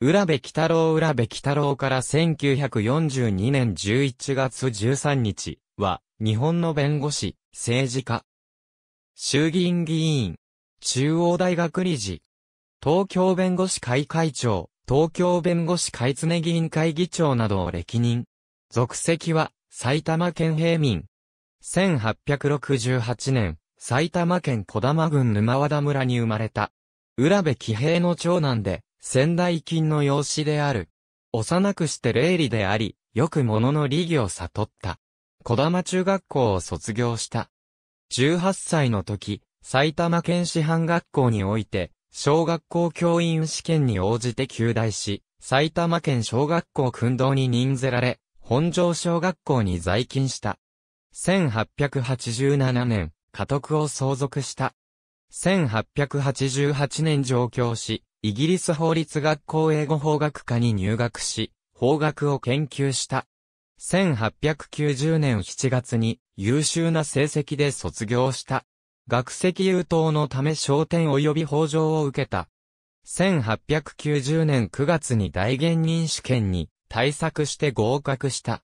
浦部喜太郎浦部喜太郎から1942年11月13日は、日本の弁護士、政治家、衆議院議員、中央大学理事、東京弁護士会会長、東京弁護士会常議員会議長などを歴任。属籍は、埼玉県平民。1868年、埼玉県小玉郡沼和田村に生まれた。浦部喜平の長男で、仙台金の養子である。幼くして霊理であり、よく物の利義を悟った。小玉中学校を卒業した。18歳の時、埼玉県師範学校において、小学校教員試験に応じて休大し、埼玉県小学校訓導に任ぜられ、本庄小学校に在勤した。1887年、家督を相続した。1888年上京し、イギリス法律学校英語法学科に入学し、法学を研究した。1890年7月に優秀な成績で卒業した。学籍優等のため昇天及び法上を受けた。1890年9月に大元任試験に対策して合格した。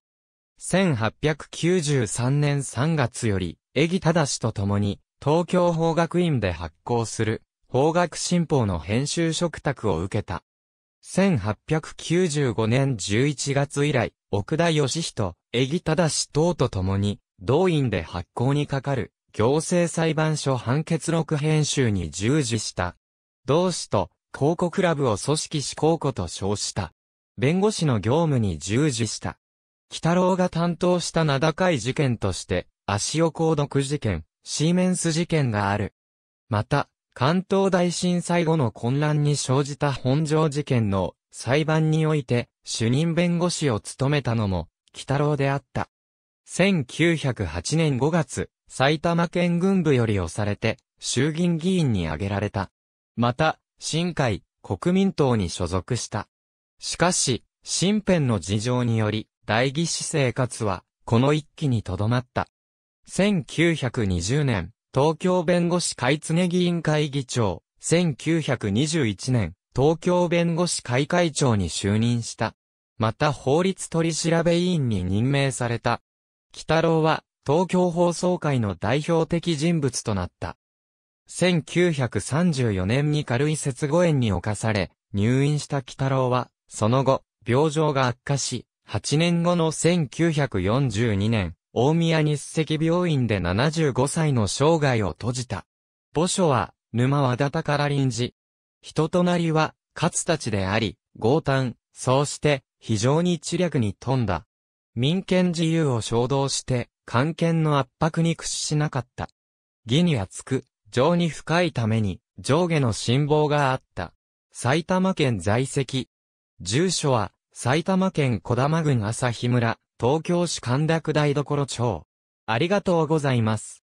1893年3月より、江木正と共に、東京法学院で発行する、法学新報の編集嘱託を受けた。1895年11月以来、奥田義人、江木正等と共に、同院で発行にかかる、行政裁判所判決録編集に従事した。同氏と、考古クラブを組織し考古と称した。弁護士の業務に従事した。北郎が担当した名高い事件として、足尾鉱毒事件、シーメンス事件がある。また、関東大震災後の混乱に生じた本庄事件の裁判において主任弁護士を務めたのも、北郎であった。1908年5月、埼玉県軍部より押されて、衆議院議員に挙げられた。また、新海、国民党に所属した。しかし、新編の事情により、代議士生活は、この一期にとどまった。1920年、東京弁護士会常議員会議長、1921年、東京弁護士会会長に就任した。また法律取調委員に任命された。北郎は、東京放送会の代表的人物となった。1934年に軽い節護炎に侵され、入院した北郎は、その後、病状が悪化し、8年後の1942年、大宮日赤病院で75歳の生涯を閉じた。墓所は、沼和田宝林寺。人となりは、勝たちであり、豪胆、そうして、非常に知略に富んだ。民権自由を衝動して、官権の圧迫に屈しなかった。義に厚く、情に深いために、上下の辛抱があった。埼玉県在籍。住所は、埼玉県小玉郡朝日村、東京市神田区台所町。ありがとうございます。